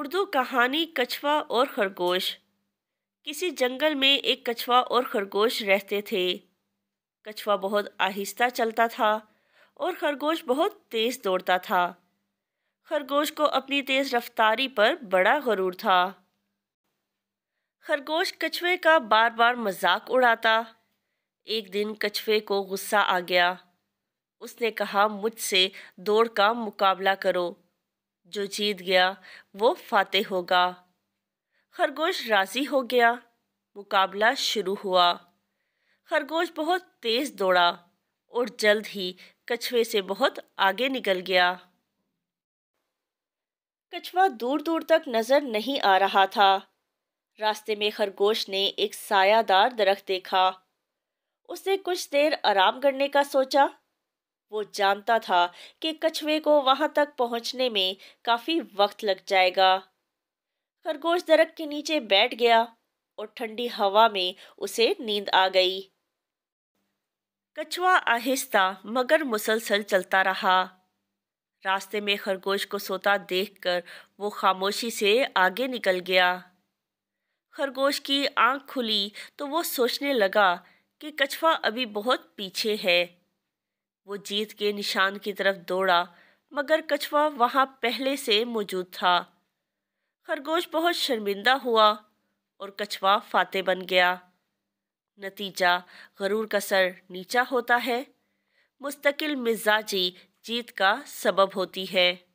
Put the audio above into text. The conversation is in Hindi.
उर्दू कहानी कछवा और खरगोश किसी जंगल में एक कछवा और खरगोश रहते थे कछवा बहुत आहिस्ता चलता था और खरगोश बहुत तेज़ दौड़ता था खरगोश को अपनी तेज़ रफ्तारी पर बड़ा गरूर था खरगोश कछुए का बार बार मजाक उड़ाता एक दिन कछुए को गुस्सा आ गया उसने कहा मुझसे दौड़ का मुकाबला करो जो जीत गया वो फाते होगा खरगोश राज़ी हो गया मुकाबला शुरू हुआ खरगोश बहुत तेज़ दौड़ा और जल्द ही कछुए से बहुत आगे निकल गया कछुआ दूर दूर तक नज़र नहीं आ रहा था रास्ते में खरगोश ने एक सायादार दरख्त देखा उसने कुछ देर आराम करने का सोचा वो जानता था कि कछुए को वहाँ तक पहुँचने में काफ़ी वक्त लग जाएगा खरगोश दरक के नीचे बैठ गया और ठंडी हवा में उसे नींद आ गई कछुआ आहिस्ता मगर मुसलसल चलता रहा रास्ते में खरगोश को सोता देखकर वो खामोशी से आगे निकल गया खरगोश की आंख खुली तो वो सोचने लगा कि कछुआ अभी बहुत पीछे है वो जीत के निशान की तरफ दौड़ा मगर कछुआ वहाँ पहले से मौजूद था खरगोश बहुत शर्मिंदा हुआ और कछुआ फाते बन गया नतीजा गरूर का सर नीचा होता है मुस्तकिल मिजाजी जीत का सबब होती है